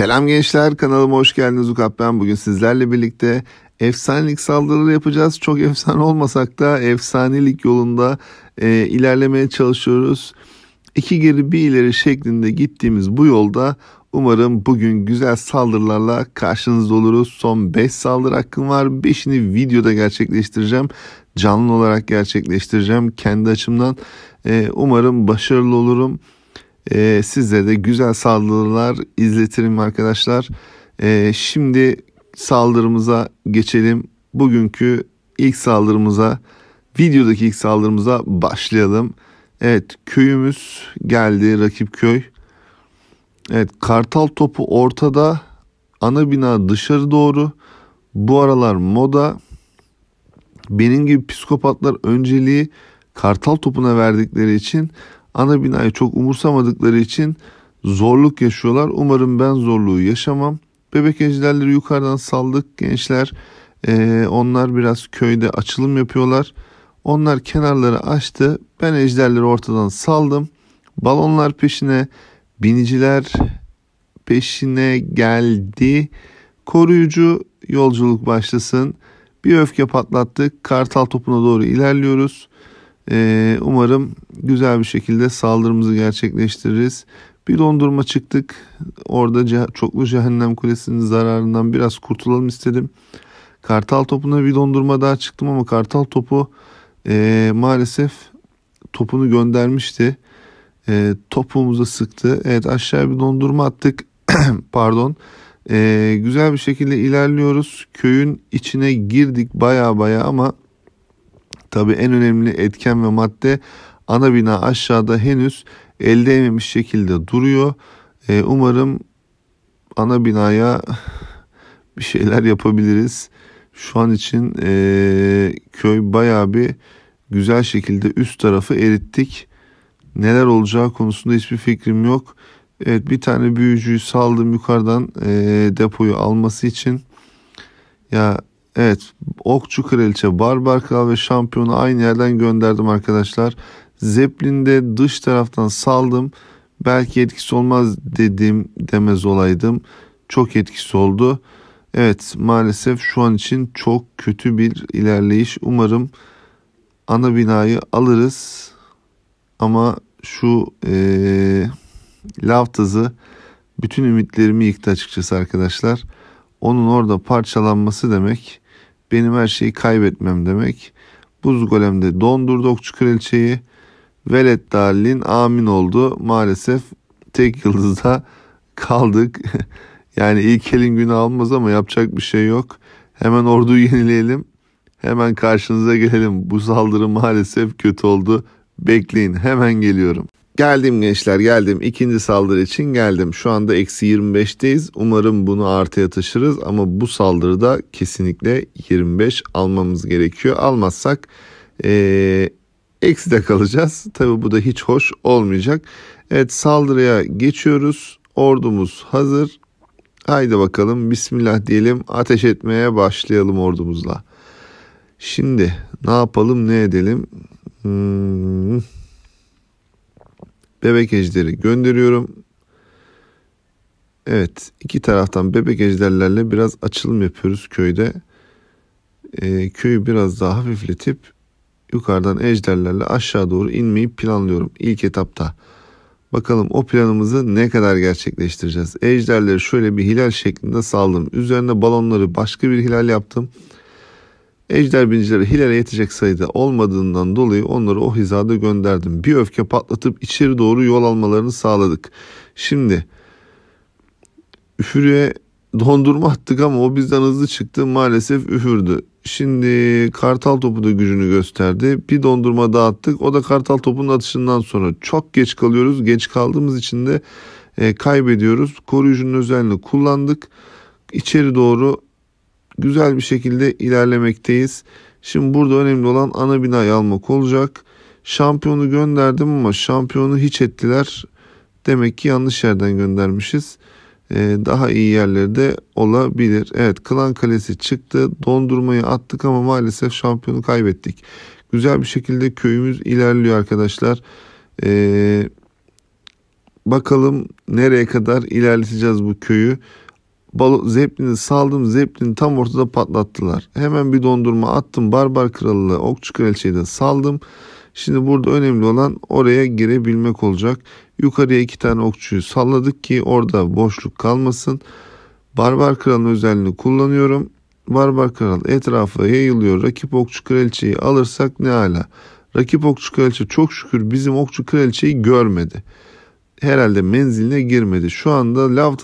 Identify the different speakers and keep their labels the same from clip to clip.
Speaker 1: Selam gençler kanalıma hoş geldiniz Ukap ben. Bugün sizlerle birlikte efsanelik saldırıları yapacağız. Çok efsane olmasak da efsanelik yolunda e, ilerlemeye çalışıyoruz. iki geri bir ileri şeklinde gittiğimiz bu yolda umarım bugün güzel saldırılarla karşınızda oluruz. Son 5 saldırı hakkım var. 5'ini videoda gerçekleştireceğim. Canlı olarak gerçekleştireceğim kendi açımdan. E, umarım başarılı olurum. E, sizlere de güzel saldırılar izletirim arkadaşlar. E, şimdi saldırımıza geçelim. Bugünkü ilk saldırımıza, videodaki ilk saldırımıza başlayalım. Evet köyümüz geldi rakip köy. Evet kartal topu ortada. Ana bina dışarı doğru. Bu aralar moda. Benim gibi psikopatlar önceliği kartal topuna verdikleri için ana binayı çok umursamadıkları için zorluk yaşıyorlar. Umarım ben zorluğu yaşamam. Bebek ejderleri yukarıdan saldık gençler. Ee, onlar biraz köyde açılım yapıyorlar. Onlar kenarları açtı. Ben ejderleri ortadan saldım. Balonlar peşine, biniciler peşine geldi. Koruyucu yolculuk başlasın. Bir öfke patlattık. Kartal topuna doğru ilerliyoruz. Ee, umarım güzel bir şekilde saldırımızı gerçekleştiririz. Bir dondurma çıktık. Orada ceh- çoklu cehennem kulesinin zararından biraz kurtulalım istedim. Kartal topuna bir dondurma daha çıktım ama kartal topu e, maalesef topunu göndermişti. E, topumuza sıktı. Evet aşağı bir dondurma attık. Pardon. E, güzel bir şekilde ilerliyoruz. Köyün içine girdik baya baya ama Tabi en önemli etken ve madde ana bina aşağıda henüz elde değmemiş şekilde duruyor. E, umarım ana binaya bir şeyler yapabiliriz. Şu an için e, köy bayağı bir güzel şekilde üst tarafı erittik. Neler olacağı konusunda hiçbir fikrim yok. Evet bir tane büyücüyü saldım yukarıdan e, depoyu alması için. Ya Evet Okçu Kraliçe, Barbar Kral ve Şampiyon'u aynı yerden gönderdim arkadaşlar. Zeplinde dış taraftan saldım. Belki etkisi olmaz dedim demez olaydım. Çok etkisi oldu. Evet maalesef şu an için çok kötü bir ilerleyiş. Umarım ana binayı alırız. Ama şu ee, lav bütün ümitlerimi yıktı açıkçası arkadaşlar onun orada parçalanması demek benim her şeyi kaybetmem demek. Buz golemde dondurdu okçu Velet Dalin amin oldu. Maalesef tek yıldızda kaldık. yani ilk elin günü almaz ama yapacak bir şey yok. Hemen orduyu yenileyelim. Hemen karşınıza gelelim. Bu saldırı maalesef kötü oldu. Bekleyin hemen geliyorum. Geldim gençler geldim. ikinci saldırı için geldim. Şu anda eksi 25'teyiz. Umarım bunu artıya taşırız ama bu saldırıda kesinlikle 25 almamız gerekiyor. Almazsak ee, eksi de kalacağız. Tabi bu da hiç hoş olmayacak. Evet saldırıya geçiyoruz. Ordumuz hazır. Haydi bakalım bismillah diyelim ateş etmeye başlayalım ordumuzla. Şimdi ne yapalım ne edelim? Hmm bebek ejderi gönderiyorum. Evet iki taraftan bebek ejderlerle biraz açılım yapıyoruz köyde. Ee, köyü biraz daha hafifletip yukarıdan ejderlerle aşağı doğru inmeyi planlıyorum ilk etapta. Bakalım o planımızı ne kadar gerçekleştireceğiz. Ejderleri şöyle bir hilal şeklinde saldım. Üzerine balonları başka bir hilal yaptım. Ejder binicileri Hilal'e yetecek sayıda olmadığından dolayı onları o hizada gönderdim. Bir öfke patlatıp içeri doğru yol almalarını sağladık. Şimdi üfürüye dondurma attık ama o bizden hızlı çıktı maalesef üfürdü. Şimdi kartal topu da gücünü gösterdi. Bir dondurma dağıttık. O da kartal topunun atışından sonra çok geç kalıyoruz. Geç kaldığımız için de e, kaybediyoruz. Koruyucunun özelliğini kullandık. İçeri doğru güzel bir şekilde ilerlemekteyiz. Şimdi burada önemli olan ana binayı almak olacak. Şampiyonu gönderdim ama şampiyonu hiç ettiler. Demek ki yanlış yerden göndermişiz. Ee, daha iyi yerlerde olabilir. Evet Klan Kalesi çıktı. Dondurmayı attık ama maalesef şampiyonu kaybettik. Güzel bir şekilde köyümüz ilerliyor arkadaşlar. Ee, bakalım nereye kadar ilerleteceğiz bu köyü balo, zeplini saldım zeplini tam ortada patlattılar. Hemen bir dondurma attım barbar krallığı okçu kraliçeyi saldım. Şimdi burada önemli olan oraya girebilmek olacak. Yukarıya iki tane okçuyu salladık ki orada boşluk kalmasın. Barbar kralın özelliğini kullanıyorum. Barbar kral etrafa yayılıyor. Rakip okçu kraliçeyi alırsak ne ala. Rakip okçu kraliçe çok şükür bizim okçu kraliçeyi görmedi. Herhalde menziline girmedi. Şu anda lav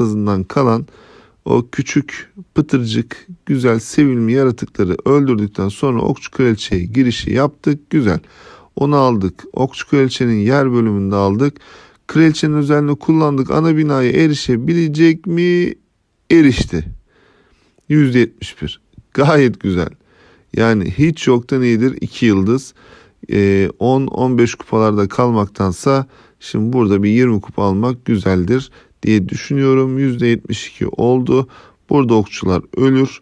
Speaker 1: kalan o küçük, pıtırcık, güzel, sevimli yaratıkları öldürdükten sonra Okçu Kraliçe'ye girişi yaptık. Güzel. Onu aldık. Okçu Kraliçe'nin yer bölümünde aldık. Kraliçenin özelliğini kullandık. Ana binaya erişebilecek mi? Erişti. %71. Gayet güzel. Yani hiç yoktan iyidir 2 yıldız. 10-15 ee, kupalarda kalmaktansa şimdi burada bir 20 kupa almak güzeldir diye düşünüyorum. %72 oldu. Burada okçular ölür.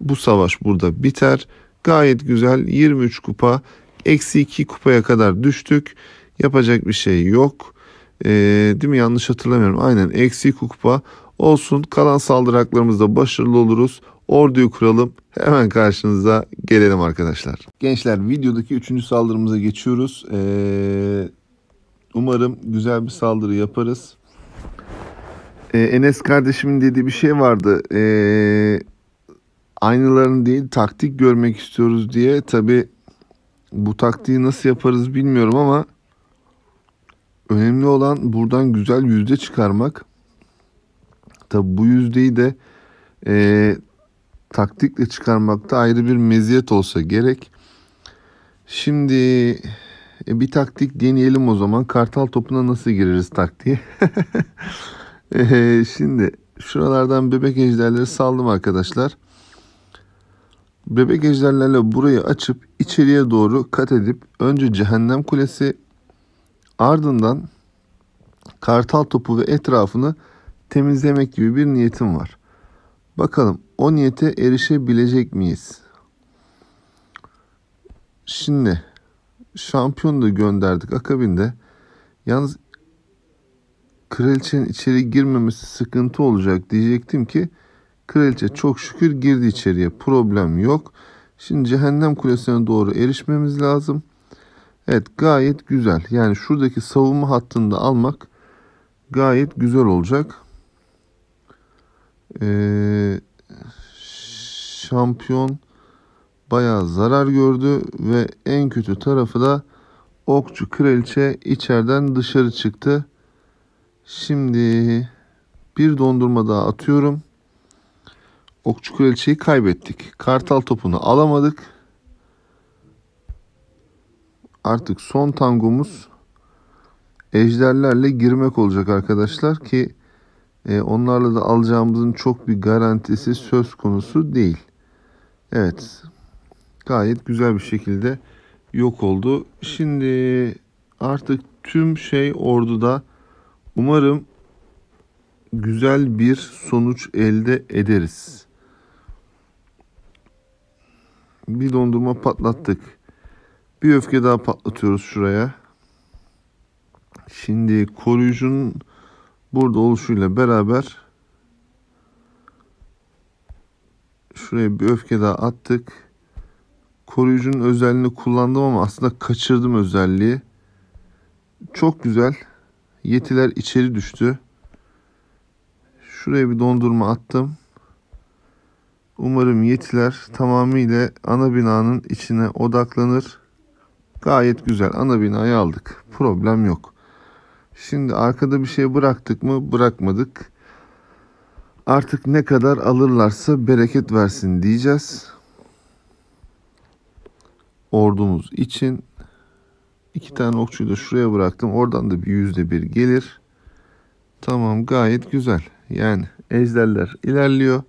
Speaker 1: Bu savaş burada biter. Gayet güzel 23 kupa. Eksi 2 kupaya kadar düştük. Yapacak bir şey yok. Ee, değil mi yanlış hatırlamıyorum. Aynen eksi 2 kupa olsun. Kalan saldıraklarımızda başarılı oluruz. Orduyu kuralım. Hemen karşınıza gelelim arkadaşlar. Gençler videodaki 3. saldırımıza geçiyoruz. Ee, umarım güzel bir saldırı yaparız. Ee, Enes kardeşimin dediği bir şey vardı. E, ee, aynılarını değil taktik görmek istiyoruz diye. Tabi bu taktiği nasıl yaparız bilmiyorum ama önemli olan buradan güzel yüzde çıkarmak. Tabi bu yüzdeyi de e, taktikle çıkarmakta ayrı bir meziyet olsa gerek. Şimdi e, bir taktik deneyelim o zaman. Kartal topuna nasıl gireriz taktiği? Ee, şimdi şuralardan bebek ejderleri saldım arkadaşlar. Bebek ejderlerle burayı açıp içeriye doğru kat edip önce cehennem kulesi ardından kartal topu ve etrafını temizlemek gibi bir niyetim var. Bakalım o niyete erişebilecek miyiz? Şimdi şampiyonu da gönderdik akabinde. Yalnız kraliçenin içeri girmemesi sıkıntı olacak diyecektim ki kraliçe çok şükür girdi içeriye problem yok. Şimdi cehennem kulesine doğru erişmemiz lazım. Evet gayet güzel. Yani şuradaki savunma hattında almak gayet güzel olacak. Ee, şampiyon bayağı zarar gördü ve en kötü tarafı da okçu kraliçe içeriden dışarı çıktı. Şimdi bir dondurma daha atıyorum. Okçu Kraliçeyi kaybettik. Kartal topunu alamadık. Artık son tangomuz ejderlerle girmek olacak arkadaşlar ki e, onlarla da alacağımızın çok bir garantisi söz konusu değil. Evet gayet güzel bir şekilde yok oldu. Şimdi artık tüm şey orduda Umarım güzel bir sonuç elde ederiz. Bir dondurma patlattık. Bir öfke daha patlatıyoruz şuraya. Şimdi koruyucun burada oluşuyla beraber şuraya bir öfke daha attık. Koruyucunun özelliğini kullandım ama aslında kaçırdım özelliği. Çok güzel. Yetiler içeri düştü. Şuraya bir dondurma attım. Umarım yetiler tamamıyla ana binanın içine odaklanır. Gayet güzel ana binayı aldık. Problem yok. Şimdi arkada bir şey bıraktık mı? Bırakmadık. Artık ne kadar alırlarsa bereket versin diyeceğiz. Ordumuz için İki tane okçuyu da şuraya bıraktım. Oradan da bir yüzde bir gelir. Tamam gayet güzel. Yani ejderler ilerliyor.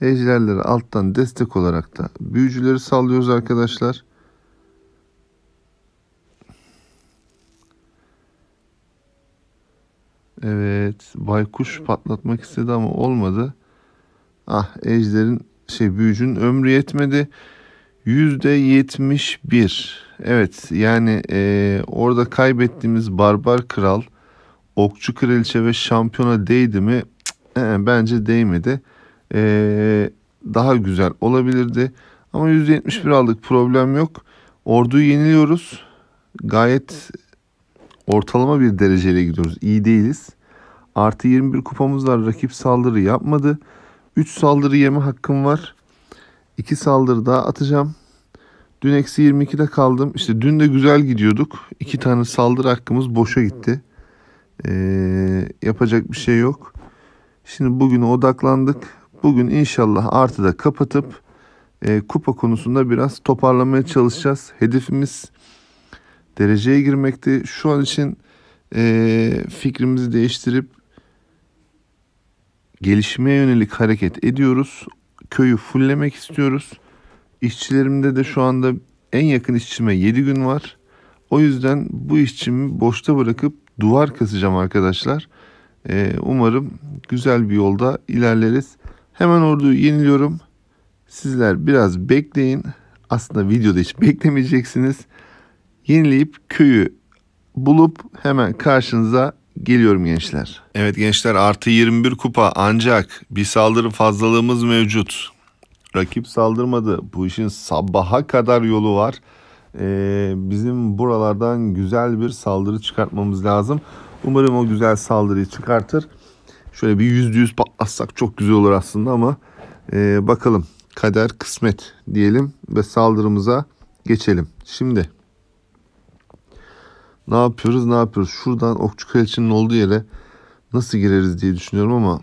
Speaker 1: Ejderleri alttan destek olarak da büyücüleri sallıyoruz arkadaşlar. Evet baykuş patlatmak istedi ama olmadı. Ah ejderin şey büyücünün ömrü yetmedi. Yüzde yetmiş bir. Evet yani e, orada kaybettiğimiz Barbar Kral, Okçu Kraliçe ve Şampiyona değdi mi? E, bence değmedi. E, daha güzel olabilirdi. Ama %71 aldık problem yok. Orduyu yeniliyoruz. Gayet ortalama bir dereceyle gidiyoruz. İyi değiliz. Artı 21 kupamız var. Rakip saldırı yapmadı. 3 saldırı yeme hakkım var. 2 saldırı daha atacağım. Dün eksi 22'de kaldım. İşte dün de güzel gidiyorduk. İki tane saldırı hakkımız boşa gitti. Ee, yapacak bir şey yok. Şimdi bugüne odaklandık. Bugün inşallah artı da kapatıp e, kupa konusunda biraz toparlamaya çalışacağız. Hedefimiz dereceye girmekti. Şu an için e, fikrimizi değiştirip gelişmeye yönelik hareket ediyoruz. Köyü fulllemek istiyoruz. İşçilerimde de şu anda en yakın işçime 7 gün var. O yüzden bu işçimi boşta bırakıp duvar kasacağım arkadaşlar. Ee, umarım güzel bir yolda ilerleriz. Hemen orduyu yeniliyorum. Sizler biraz bekleyin. Aslında videoda hiç beklemeyeceksiniz. Yenileyip köyü bulup hemen karşınıza geliyorum gençler. Evet gençler artı 21 kupa ancak bir saldırı fazlalığımız mevcut. Rakip saldırmadı. Bu işin sabaha kadar yolu var. Ee, bizim buralardan güzel bir saldırı çıkartmamız lazım. Umarım o güzel saldırıyı çıkartır. Şöyle bir yüzde yüz patlatsak çok güzel olur aslında ama e, bakalım. Kader kısmet diyelim ve saldırımıza geçelim. Şimdi ne yapıyoruz ne yapıyoruz? Şuradan Okçu Kraliçenin olduğu yere nasıl gireriz diye düşünüyorum ama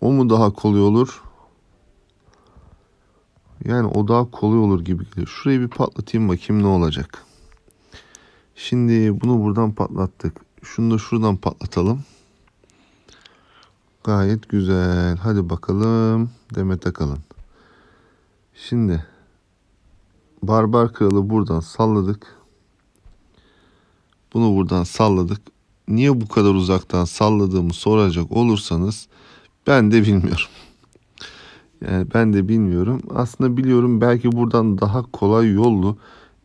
Speaker 1: o mu daha kolay olur? Yani o daha kolay olur gibi geliyor. Şurayı bir patlatayım bakayım ne olacak. Şimdi bunu buradan patlattık. Şunu da şuradan patlatalım. Gayet güzel. Hadi bakalım. Demet Akalın. Şimdi Barbar Kralı buradan salladık. Bunu buradan salladık. Niye bu kadar uzaktan salladığımı soracak olursanız ben de bilmiyorum. Yani ee, ben de bilmiyorum. Aslında biliyorum belki buradan daha kolay yollu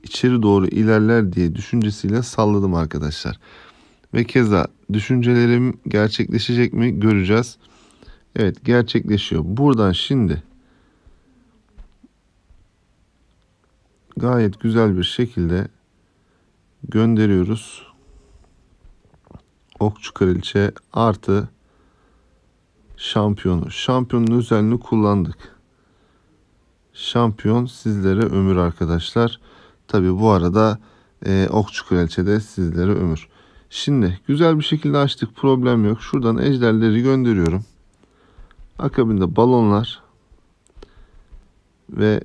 Speaker 1: içeri doğru ilerler diye düşüncesiyle salladım arkadaşlar. Ve keza düşüncelerim gerçekleşecek mi göreceğiz. Evet gerçekleşiyor. Buradan şimdi gayet güzel bir şekilde gönderiyoruz. Okçu Kraliçe artı şampiyonu. Şampiyonun özelliğini kullandık. Şampiyon sizlere ömür arkadaşlar. Tabi bu arada e, okçu kraliçe sizlere ömür. Şimdi güzel bir şekilde açtık problem yok. Şuradan ejderleri gönderiyorum. Akabinde balonlar ve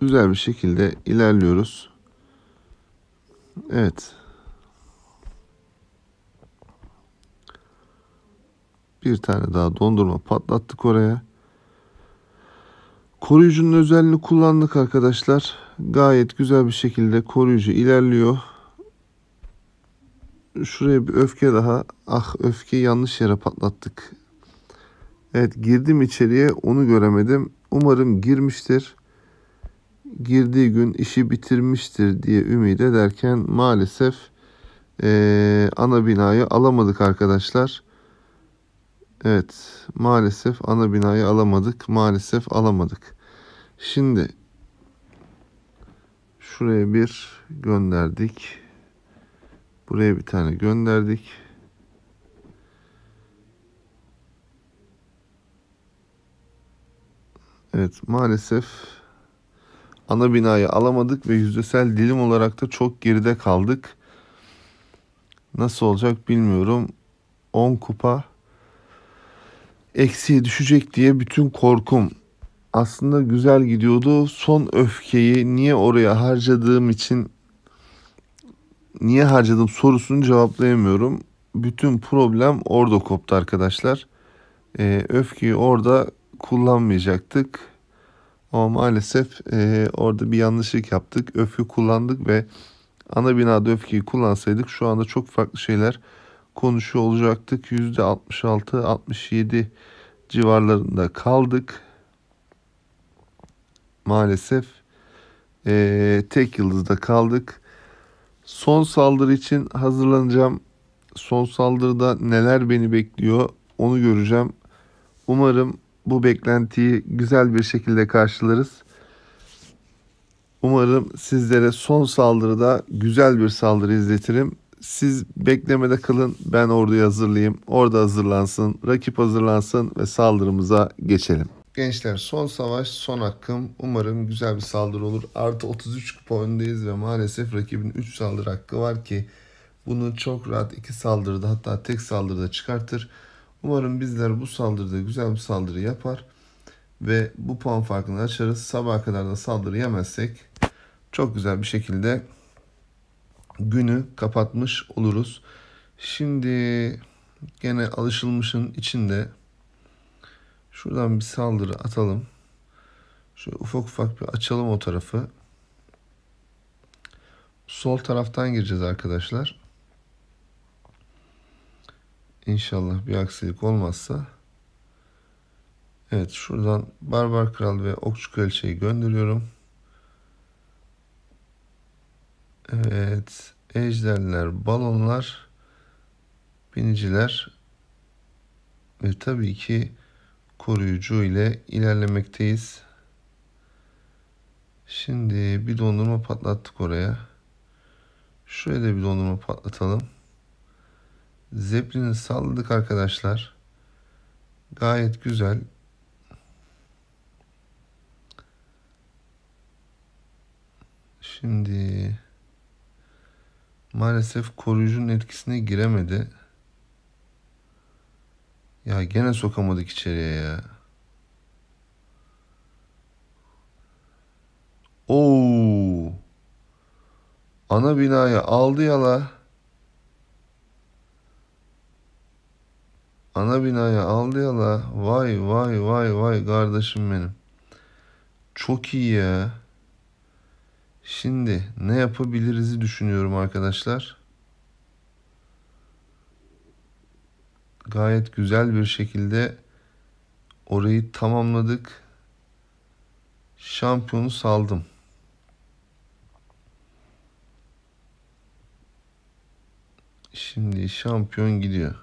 Speaker 1: güzel bir şekilde ilerliyoruz. Evet. Bir tane daha dondurma patlattık oraya. Koruyucunun özelliğini kullandık arkadaşlar. Gayet güzel bir şekilde koruyucu ilerliyor. Şuraya bir öfke daha. Ah öfke yanlış yere patlattık. Evet girdim içeriye onu göremedim. Umarım girmiştir. Girdiği gün işi bitirmiştir diye ümit ederken maalesef e, ana binayı alamadık arkadaşlar. Evet maalesef ana binayı alamadık. Maalesef alamadık. Şimdi şuraya bir gönderdik. Buraya bir tane gönderdik. Evet maalesef ana binayı alamadık ve yüzdesel dilim olarak da çok geride kaldık. Nasıl olacak bilmiyorum. 10 kupa eksiye düşecek diye bütün korkum aslında güzel gidiyordu. Son öfkeyi niye oraya harcadığım için niye harcadım sorusunu cevaplayamıyorum. Bütün problem orada koptu arkadaşlar. Ee, öfkeyi orada kullanmayacaktık. Ama maalesef e, orada bir yanlışlık yaptık. Öfke kullandık ve ana binada öfkeyi kullansaydık şu anda çok farklı şeyler Konuşu olacaktık. %66-67 civarlarında kaldık. Maalesef e, tek yıldızda kaldık. Son saldırı için hazırlanacağım. Son saldırıda neler beni bekliyor onu göreceğim. Umarım bu beklentiyi güzel bir şekilde karşılarız. Umarım sizlere son saldırıda güzel bir saldırı izletirim siz beklemede kalın ben orduyu hazırlayayım. Orada hazırlansın, rakip hazırlansın ve saldırımıza geçelim. Gençler son savaş son hakkım. Umarım güzel bir saldırı olur. Artı 33 kupa ve maalesef rakibin 3 saldırı hakkı var ki bunu çok rahat 2 saldırıda hatta tek saldırıda çıkartır. Umarım bizler bu saldırıda güzel bir saldırı yapar ve bu puan farkını açarız. Sabaha kadar da saldırı yemezsek çok güzel bir şekilde günü kapatmış oluruz. Şimdi gene alışılmışın içinde şuradan bir saldırı atalım. Şöyle ufak ufak bir açalım o tarafı. Sol taraftan gireceğiz arkadaşlar. İnşallah bir aksilik olmazsa. Evet şuradan Barbar Kral ve Okçu Kraliçe'yi gönderiyorum. Evet. Ejderler, balonlar, biniciler ve tabii ki koruyucu ile ilerlemekteyiz. Şimdi bir dondurma patlattık oraya. Şuraya bir dondurma patlatalım. Zeplini salladık arkadaşlar. Gayet güzel. Şimdi maalesef koruyucunun etkisine giremedi. Ya gene sokamadık içeriye ya. Oo. Ana binaya aldı yala. Ana binaya aldı yala. Vay vay vay vay kardeşim benim. Çok iyi ya. Şimdi ne yapabiliriz düşünüyorum arkadaşlar. Gayet güzel bir şekilde orayı tamamladık. Şampiyonu saldım. Şimdi şampiyon gidiyor.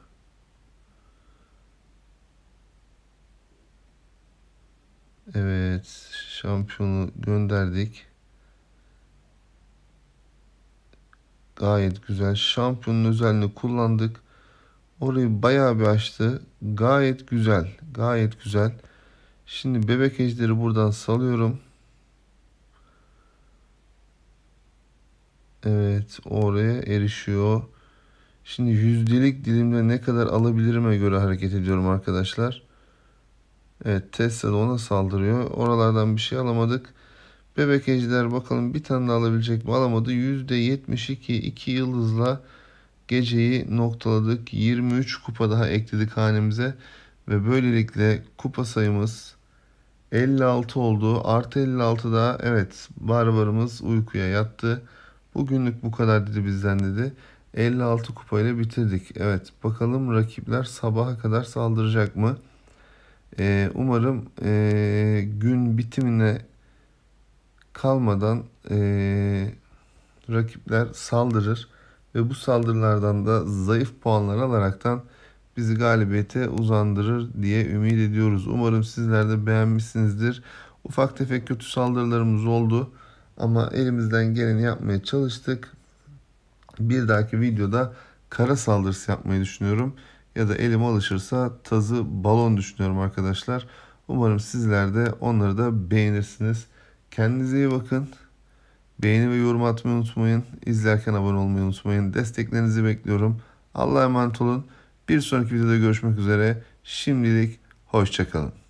Speaker 1: Evet, şampiyonu gönderdik. Gayet güzel. Şampiyonun özelliğini kullandık. Orayı bayağı bir açtı. Gayet güzel. Gayet güzel. Şimdi bebek ejderi buradan salıyorum. Evet oraya erişiyor. Şimdi yüzdelik dilimde ne kadar alabilirime göre hareket ediyorum arkadaşlar. Evet Tesla da ona saldırıyor. Oralardan bir şey alamadık. Bebek ejder bakalım bir tane daha alabilecek mi? Alamadı. %72 2 yıldızla geceyi noktaladık. 23 kupa daha ekledik hanemize. Ve böylelikle kupa sayımız 56 oldu. Artı 56'da evet barbarımız uykuya yattı. Bugünlük bu kadar dedi bizden dedi. 56 kupayla bitirdik. Evet bakalım rakipler sabaha kadar saldıracak mı? Ee, umarım e, gün bitimine kalmadan ee, rakipler saldırır ve bu saldırılardan da zayıf puanlar alaraktan bizi galibiyete uzandırır diye ümit ediyoruz. Umarım sizler de beğenmişsinizdir. Ufak tefek kötü saldırılarımız oldu ama elimizden geleni yapmaya çalıştık. Bir dahaki videoda kara saldırısı yapmayı düşünüyorum ya da elim alışırsa tazı balon düşünüyorum arkadaşlar. Umarım sizler de onları da beğenirsiniz. Kendinize iyi bakın. Beğeni ve yorum atmayı unutmayın. İzlerken abone olmayı unutmayın. Desteklerinizi bekliyorum. Allah'a emanet olun. Bir sonraki videoda görüşmek üzere. Şimdilik hoşçakalın.